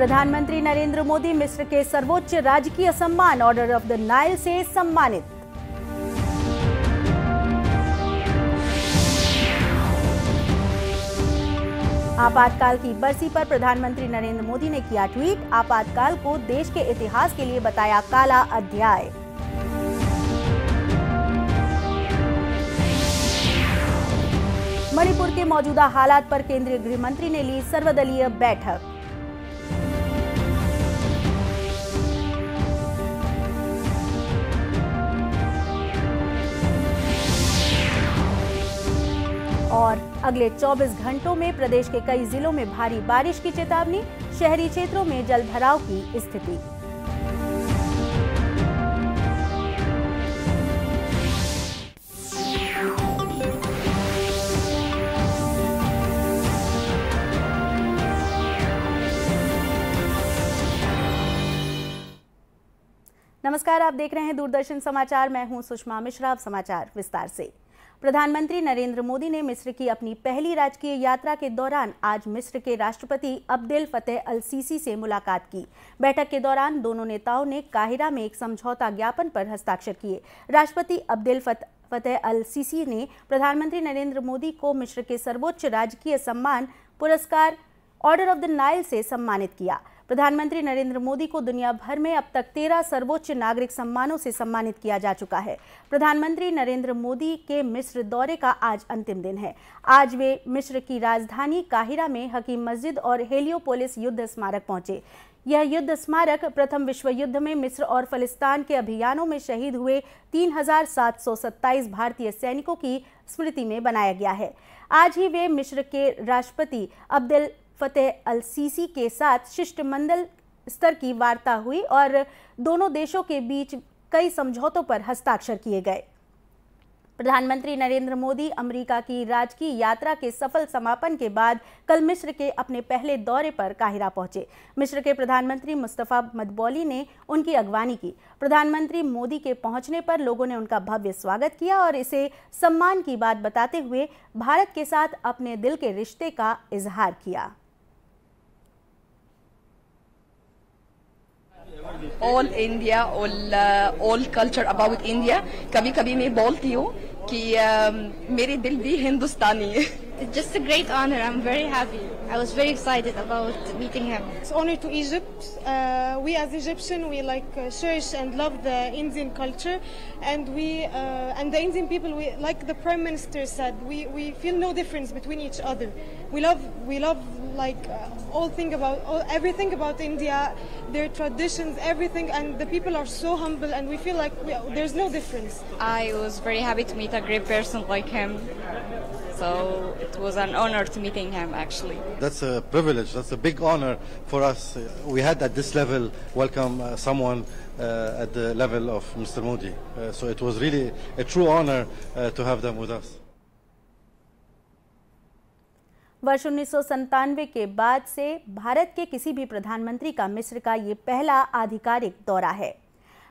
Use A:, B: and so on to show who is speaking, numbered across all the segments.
A: प्रधानमंत्री नरेंद्र मोदी मिस्र के सर्वोच्च राजकीय सम्मान ऑर्डर ऑफ द नाइल से सम्मानित आपातकाल की बरसी पर प्रधानमंत्री नरेंद्र मोदी ने किया ट्वीट आपातकाल को देश के इतिहास के लिए बताया काला अध्याय मणिपुर के मौजूदा हालात पर केंद्रीय गृह मंत्री ने ली सर्वदलीय बैठक और अगले 24 घंटों में प्रदेश के कई जिलों में भारी बारिश की चेतावनी शहरी क्षेत्रों में जलभराव की स्थिति नमस्कार आप देख रहे हैं दूरदर्शन समाचार मैं हूं सुषमा मिश्रा समाचार विस्तार से प्रधानमंत्री नरेंद्र मोदी ने मिस्र की अपनी पहली राजकीय यात्रा के दौरान आज मिस्र के राष्ट्रपति अब्देल फतेह अल सीसी से मुलाकात की बैठक के दौरान दोनों नेताओं ने काहिरा में एक समझौता ज्ञापन पर हस्ताक्षर किए राष्ट्रपति अब्देल फतेह फतेह अल सीसी ने प्रधानमंत्री नरेंद्र मोदी को मिस्र के सर्वोच्च राजकीय सम्मान पुरस्कार ऑर्डर ऑफ द नाइल से सम्मानित किया प्रधानमंत्री नरेंद्र मोदी को दुनिया भर में अब तक तेरह सर्वोच्च नागरिक सम्मानों से सम्मानित किया जा चुका है प्रधानमंत्री नरेंद्र मोदी के मिस्र दौरे का आज अंतिम दिन है आज वे मिस्र की राजधानी काहिरा में हकीम मस्जिद और हेलियोपोलिस युद्ध स्मारक पहुंचे यह युद्ध स्मारक प्रथम विश्व युद्ध में मिस्र और फलिस्तान के अभियानों में शहीद हुए 3,727 भारतीय सैनिकों की स्मृति में बनाया गया है आज ही वे मिस्र के राष्ट्रपति अब्दुल फ़तेह अल सीसी के साथ शिष्टमंडल स्तर की वार्ता हुई और दोनों देशों के बीच कई समझौतों पर हस्ताक्षर किए गए प्रधानमंत्री नरेंद्र मोदी अमेरिका की राजकीय यात्रा के सफल समापन के बाद कल मिस्र के अपने पहले दौरे पर काहिरा पहुंचे मिस्र के प्रधानमंत्री मुस्तफ़ा मदबौली ने उनकी अगवानी की प्रधानमंत्री मोदी के पहुंचने पर लोगों ने उनका भव्य स्वागत किया और इसे सम्मान की बात बताते हुए भारत के साथ अपने दिल के रिश्ते का इजहार किया All India, all uh, all culture about India. कभी कभी मैं बोलती हूँ कि uh, मेरे दिल भी हिंदुस्तानी है It's just a great honor. I'm very happy. I was very excited about meeting him. It's honor to Egypt. Uh, we as Egyptian, we like uh, cherish and love the Indian culture, and we uh, and the Indian people, we like the Prime Minister said, we, we feel no difference between each other. We love we love like uh, all thing about all, everything about India, their traditions, everything, and the people are so humble, and we feel like we, there's no difference. I was very happy to meet a great person like him. So it was an honor to meeting him, actually. That's a privilege. That's a big honor for us. We had at this level welcome uh, someone uh, at the level of Mr. Modi. Uh, so it was really a true honor uh, to have them with us. वर्ष उन्नीस के बाद से भारत के किसी भी प्रधानमंत्री का मिस्र का ये पहला आधिकारिक दौरा है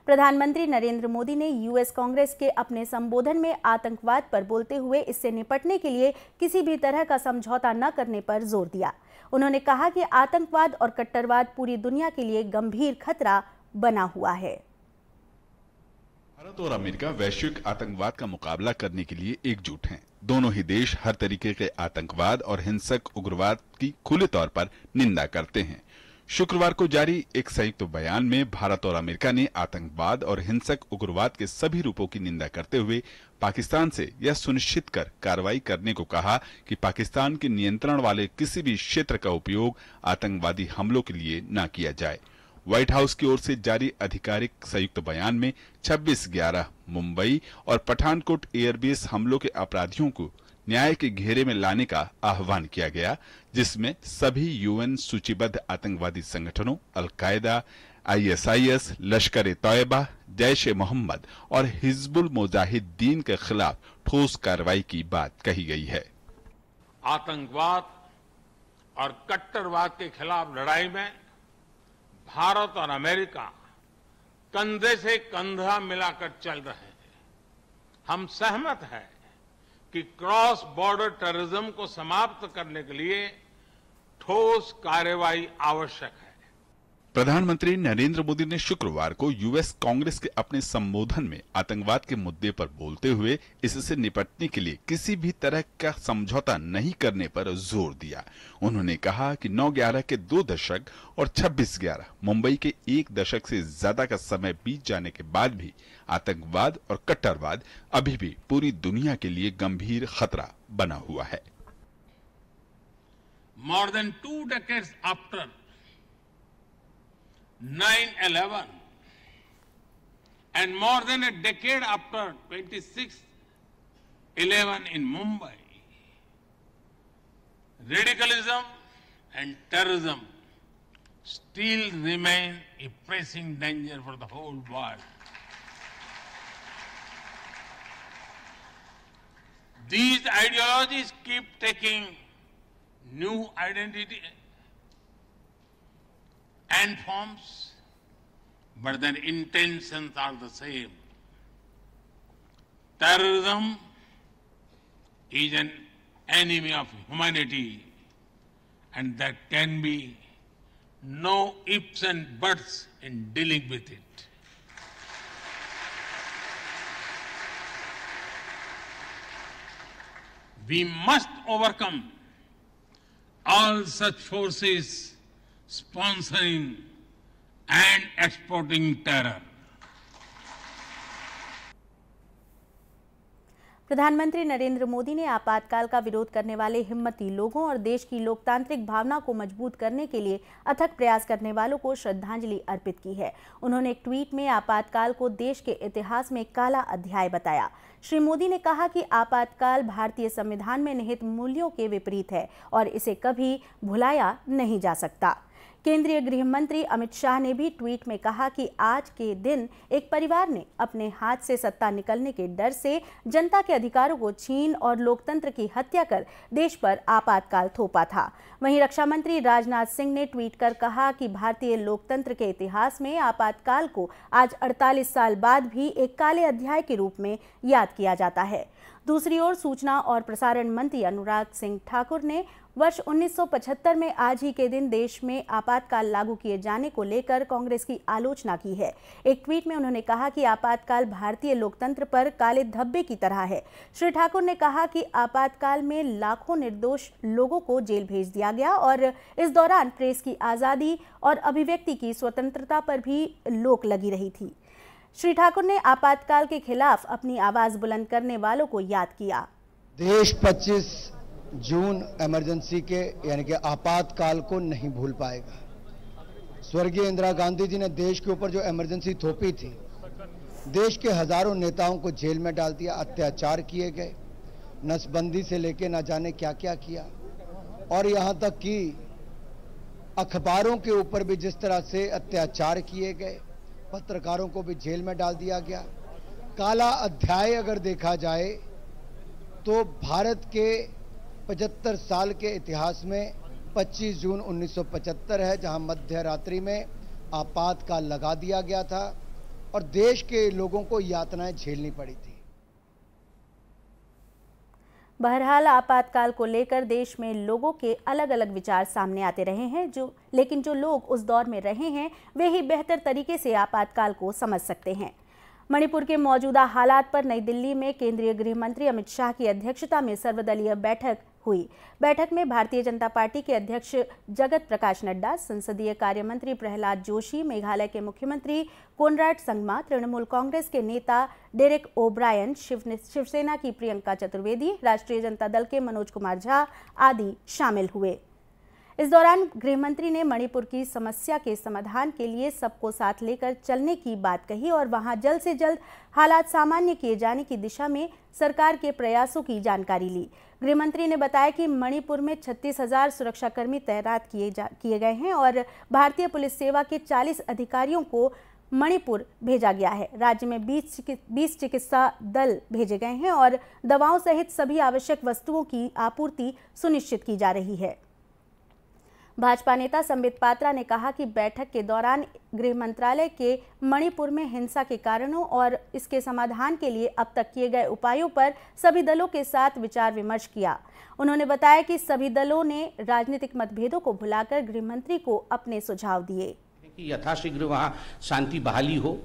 A: प्रधानमंत्री नरेंद्र मोदी ने यूएस कांग्रेस के अपने संबोधन में आतंकवाद पर बोलते हुए इससे निपटने के लिए किसी भी तरह का समझौता न करने पर जोर दिया उन्होंने कहा कि आतंकवाद और कट्टरवाद पूरी दुनिया के लिए गंभीर खतरा बना हुआ है
B: भारत और अमेरिका वैश्विक आतंकवाद का मुकाबला करने के लिए एकजुट हैं। दोनों ही देश हर तरीके के आतंकवाद और हिंसक उग्रवाद की खुले तौर पर निंदा करते हैं शुक्रवार को जारी एक संयुक्त बयान में भारत और अमेरिका ने आतंकवाद और हिंसक उग्रवाद के सभी रूपों की निंदा करते हुए पाकिस्तान से यह सुनिश्चित कर कार्रवाई करने को कहा कि पाकिस्तान के नियंत्रण वाले किसी भी क्षेत्र का उपयोग आतंकवादी हमलों के लिए न किया जाए व्हाइट हाउस की ओर से जारी आधिकारिक संयुक्त बयान में 26 ग्यारह मुंबई और पठानकोट एयरबेस हमलों के अपराधियों को न्याय के घेरे में लाने का आह्वान किया गया जिसमें सभी यूएन सूचीबद्ध आतंकवादी संगठनों अलकायदा आईएसआईएस लश्कर ए तोयबा जैश ए मोहम्मद और हिजबुल मुजाहिदीन के खिलाफ ठोस कार्रवाई की बात कही गई है
C: आतंकवाद और कट्टरवाद के खिलाफ लड़ाई में भारत और अमेरिका कंधे से कंधा मिलाकर चल रहे हैं हम सहमत हैं कि क्रॉस बॉर्डर टेररिज्म को समाप्त करने के लिए ठोस कार्रवाई आवश्यक है
B: प्रधानमंत्री नरेंद्र मोदी ने शुक्रवार को यूएस कांग्रेस के अपने संबोधन में आतंकवाद के मुद्दे पर बोलते हुए इससे निपटने के लिए किसी भी तरह का समझौता नहीं करने पर जोर दिया उन्होंने कहा कि 9/11 के दो दशक और 26/11 मुंबई के एक दशक से ज्यादा का समय बीत जाने के बाद भी आतंकवाद और कट्टरवाद अभी भी पूरी दुनिया के लिए गंभीर खतरा बना हुआ है
C: more than two decades after 9-11 and more than a decade after 26 11 in Mumbai, radicalism and terrorism still remain a pressing danger for the whole world. These ideologies keep taking new identity, and forms, but their intentions are the same. Terrorism is an enemy of humanity, and there can be no ifs and buts in dealing with it. We must overcome all such forces sponsoring and exporting terror.
A: प्रधानमंत्री नरेंद्र मोदी ने आपातकाल का विरोध करने वाले हिम्मती लोगों और देश की लोकतांत्रिक भावना को मजबूत करने के लिए अथक प्रयास करने वालों को श्रद्धांजलि अर्पित की है उन्होंने एक ट्वीट में आपातकाल को देश के इतिहास में काला अध्याय बताया श्री मोदी ने कहा कि आपातकाल भारतीय संविधान में निहित मूल्यों के विपरीत है और इसे कभी भुलाया नहीं जा सकता केंद्रीय गृह मंत्री अमित शाह ने भी ट्वीट में कहा कि आज के दिन एक परिवार ने अपने हाथ से सत्ता निकलने के डर से जनता के अधिकारों को छीन और लोकतंत्र की हत्या कर देश पर आपातकाल थोपा था वहीं रक्षा मंत्री राजनाथ सिंह ने ट्वीट कर कहा कि भारतीय लोकतंत्र के इतिहास में आपातकाल को आज 48 साल बाद भी एक काले अध्याय के रूप में याद किया जाता है दूसरी ओर सूचना और प्रसारण मंत्री अनुराग सिंह ठाकुर ने वर्ष 1975 में आज ही के दिन देश में आपातकाल लागू किए जाने को लेकर कांग्रेस की आलोचना की है एक ट्वीट में उन्होंने कहा कि आपातकाल भारतीय लोकतंत्र पर काले धब्बे की तरह है श्री ठाकुर ने कहा कि आपातकाल में लाखों निर्दोष लोगों को जेल भेज दिया गया और इस दौरान प्रेस की आज़ादी और अभिव्यक्ति की स्वतंत्रता पर भी लोक लगी रही थी श्री ठाकुर ने आपातकाल के खिलाफ अपनी आवाज बुलंद करने वालों को याद किया
C: देश 25 जून इमरजेंसी के यानी कि आपातकाल को नहीं भूल पाएगा स्वर्गीय इंदिरा गांधी जी ने देश के ऊपर जो इमरजेंसी थोपी थी देश के हजारों नेताओं को जेल में डाल दिया अत्याचार किए गए नसबंदी से लेके ना जाने क्या क्या किया और यहाँ तक कि अखबारों के ऊपर भी जिस तरह से अत्याचार किए गए पत्रकारों को भी जेल में डाल दिया गया काला अध्याय अगर देखा जाए तो भारत के 75 साल के इतिहास में 25 जून 1975 है जहां मध्य रात्रि में आपातकाल लगा दिया गया था और देश के लोगों को यातनाएं झेलनी पड़ी थी
A: बहरहाल आपातकाल को लेकर देश में लोगों के अलग अलग विचार सामने आते रहे हैं जो लेकिन जो लोग उस दौर में रहे हैं वे ही बेहतर तरीके से आपातकाल को समझ सकते हैं मणिपुर के मौजूदा हालात पर नई दिल्ली में केंद्रीय गृह मंत्री अमित शाह की अध्यक्षता में सर्वदलीय बैठक हुई बैठक में भारतीय जनता पार्टी के अध्यक्ष जगत प्रकाश नड्डा संसदीय कार्य मंत्री प्रहलाद जोशी मेघालय के मुख्यमंत्री कोनराड संगमा तृणमूल कांग्रेस के नेता डेरेक ओब्रायन शिवसेना की प्रियंका चतुर्वेदी राष्ट्रीय जनता दल के मनोज कुमार झा आदि शामिल हुए इस दौरान गृहमंत्री ने मणिपुर की समस्या के समाधान के लिए सबको साथ लेकर चलने की बात कही और वहां जल्द से जल्द हालात सामान्य किए जाने की दिशा में सरकार के प्रयासों की जानकारी ली गृह मंत्री ने बताया कि मणिपुर में छत्तीस हजार सुरक्षाकर्मी तैनात किए किए गए हैं और भारतीय पुलिस सेवा के 40 अधिकारियों को मणिपुर भेजा गया है राज्य में बीस बीस चिकित्सा दल भेजे गए हैं और दवाओं सहित सभी आवश्यक वस्तुओं की आपूर्ति सुनिश्चित की जा रही है भाजपा नेता संबित पात्रा ने कहा कि बैठक के दौरान गृह मंत्रालय के मणिपुर में हिंसा के कारणों और इसके समाधान के लिए अब तक किए गए उपायों पर सभी दलों के साथ विचार विमर्श किया उन्होंने बताया कि सभी दलों ने राजनीतिक मतभेदों को भुलाकर गृह मंत्री को अपने सुझाव दिए
C: यथाशीघ्र वहाँ शांति बहाली हो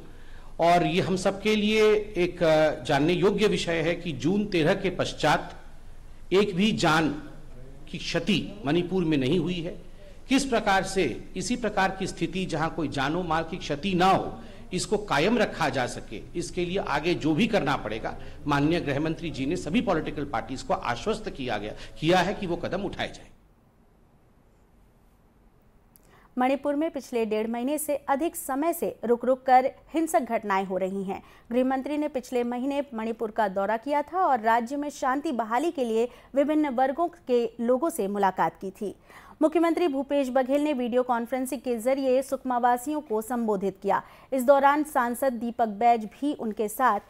C: और ये हम सबके लिए एक जानने योग्य विषय है कि जून तेरह के पश्चात एक भी जान की क्षति मणिपुर में नहीं हुई है किस प्रकार से इसी प्रकार की स्थिति जहां कोई जानो माल की क्षति ना हो इसको कायम रखा जा सके इसके लिए आगे जो भी करना पड़ेगा माननीय गृह मंत्री जी ने सभी पॉलिटिकल पार्टीज को आश्वस्त किया गया किया है कि वो कदम उठाए जाए
A: मणिपुर में पिछले डेढ़ महीने से अधिक समय से रुक रुक कर हिंसक घटनाएं हो रही हैं मंत्री ने पिछले महीने मणिपुर का दौरा किया था और राज्य में शांति बहाली के लिए विभिन्न वर्गों के लोगों से मुलाकात की थी मुख्यमंत्री भूपेश बघेल ने वीडियो कॉन्फ्रेंसिंग के जरिए सुकमावासियों को संबोधित किया इस दौरान सांसद दीपक बैज भी उनके साथ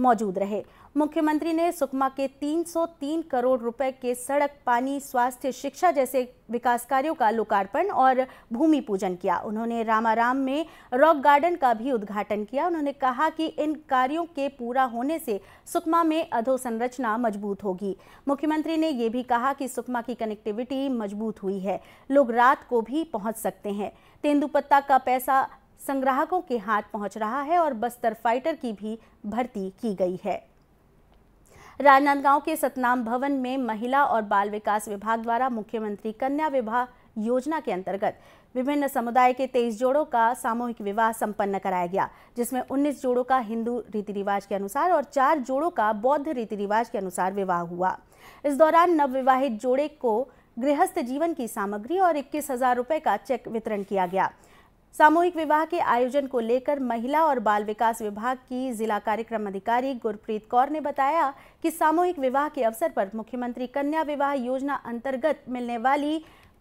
A: मौजूद रहे मुख्यमंत्री ने सुकमा के 303 करोड़ रुपए के सड़क पानी स्वास्थ्य शिक्षा जैसे विकास कार्यों का लोकार्पण और भूमि पूजन किया उन्होंने रामाराम में रॉक गार्डन का भी उद्घाटन किया उन्होंने कहा कि इन कार्यों के पूरा होने से सुकमा में अधोसंरचना मजबूत होगी मुख्यमंत्री ने यह भी कहा कि सुकमा की कनेक्टिविटी मजबूत हुई है लोग रात को भी पहुंच सकते हैं तेंदुपत्ता का पैसा संग्राहकों के हाथ पहुंच रहा है और बस्तर फाइटर की भी भर्ती की गई है राजनांदगांव के सतनाम भवन में महिला और बाल विकास विभाग द्वारा मुख्यमंत्री कन्या विवाह योजना के अंतर्गत विभिन्न समुदाय के तेईस जोड़ों का सामूहिक विवाह संपन्न कराया गया जिसमें 19 जोड़ों का हिंदू रीति रिवाज के अनुसार और चार जोड़ों का बौद्ध रीति रिवाज के अनुसार विवाह हुआ इस दौरान नवविवाहित जोड़े को गृहस्थ जीवन की सामग्री और इक्कीस हजार रुपए का चेक वितरण किया गया सामूहिक विवाह के आयोजन को लेकर महिला और बाल विकास विभाग की जिला कार्यक्रम अधिकारी गुरप्रीत कौर ने बताया कि सामूहिक विवाह के अवसर पर मुख्यमंत्री कन्या विवाह योजना अंतर्गत मिलने वाली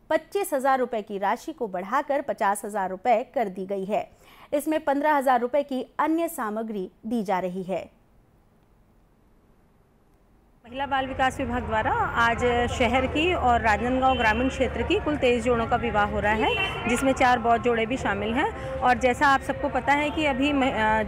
A: पच्चीस हजार रुपये की राशि को बढ़ाकर पचास हजार रुपये कर दी गई है इसमें पंद्रह हजार रुपये की अन्य सामग्री दी जा रही है महिला बाल विकास विभाग द्वारा आज शहर की और राजनांदगांव ग्रामीण क्षेत्र की कुल तेईस जोड़ों का विवाह हो रहा है जिसमें चार बौद्ध जोड़े भी शामिल हैं और जैसा आप सबको पता है कि अभी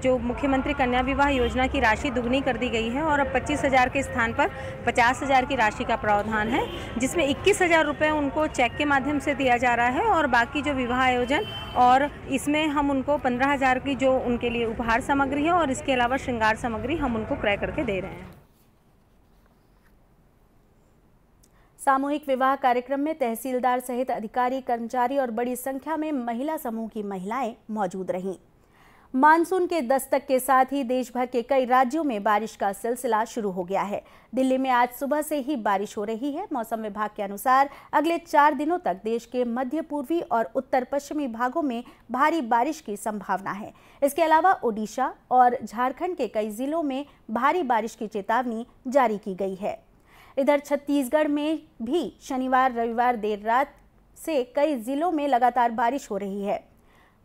A: जो मुख्यमंत्री कन्या विवाह योजना की राशि दुगनी कर दी गई है और अब पच्चीस हज़ार के स्थान पर पचास हज़ार की राशि का प्रावधान है जिसमें इक्कीस हज़ार रुपये उनको चेक के माध्यम से दिया जा रहा है और बाकी जो विवाह आयोजन और इसमें हम उनको पंद्रह हज़ार की जो उनके लिए उपहार सामग्री है और इसके अलावा श्रृंगार सामग्री हम उनको क्रय करके दे रहे हैं सामूहिक विवाह कार्यक्रम में तहसीलदार सहित अधिकारी कर्मचारी और बड़ी संख्या में महिला समूह की महिलाएं मौजूद रहीं मानसून के दस्तक के साथ ही देश भर के कई राज्यों में बारिश का सिलसिला शुरू हो गया है दिल्ली में आज सुबह से ही बारिश हो रही है मौसम विभाग के अनुसार अगले चार दिनों तक देश के मध्य पूर्वी और उत्तर पश्चिमी भागों में भारी बारिश की संभावना है इसके अलावा ओडिशा और झारखंड के कई जिलों में भारी बारिश की चेतावनी जारी की गई है इधर छत्तीसगढ़ में भी शनिवार रविवार देर रात से कई जिलों में लगातार बारिश हो रही है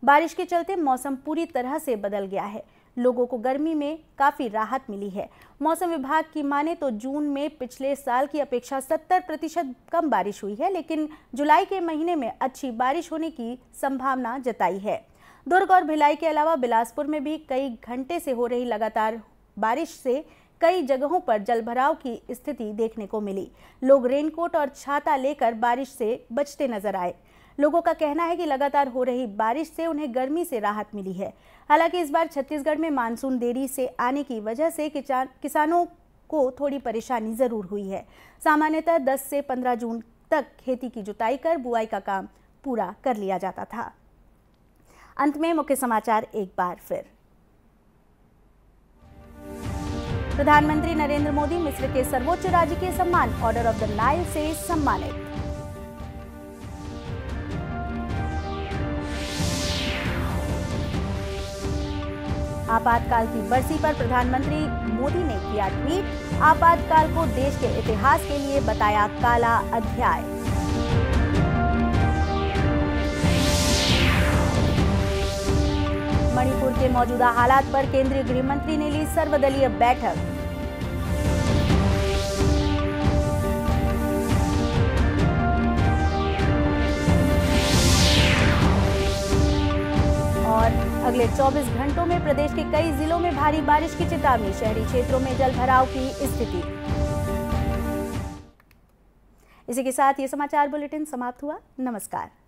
A: बारिश के चलते मौसम पूरी तरह से बदल गया है लोगों को गर्मी में काफ़ी राहत मिली है मौसम विभाग की माने तो जून में पिछले साल की अपेक्षा 70 प्रतिशत कम बारिश हुई है लेकिन जुलाई के महीने में अच्छी बारिश होने की संभावना जताई है दुर्ग और भिलाई के अलावा बिलासपुर में भी कई घंटे से हो रही लगातार बारिश से कई जगहों पर जलभराव की स्थिति देखने को मिली लोग रेनकोट और छाता लेकर बारिश से बचते नजर आए लोगों का कहना है कि लगातार हो रही बारिश से उन्हें गर्मी से राहत मिली है हालांकि इस बार छत्तीसगढ़ में मानसून देरी से आने की वजह से किसानों को थोड़ी परेशानी ज़रूर हुई है सामान्यतः 10 से 15 जून तक खेती की जुताई कर बुआई का काम पूरा कर लिया जाता था अंत में मुख्य समाचार एक बार फिर प्रधानमंत्री नरेंद्र मोदी मिस्र के सर्वोच्च राजकीय सम्मान ऑर्डर ऑफ द नाइल से सम्मानित आपातकाल की बरसी पर प्रधानमंत्री मोदी ने किया ट्वीट आपातकाल को देश के इतिहास के लिए बताया काला अध्याय मणिपुर के मौजूदा हालात पर केंद्रीय गृह मंत्री ने ली सर्वदलीय बैठक और अगले 24 घंटों में प्रदेश के कई जिलों में भारी बारिश की चेतावनी शहरी क्षेत्रों में जलभराव की स्थिति इसी के साथ ये समाचार बुलेटिन समाप्त हुआ नमस्कार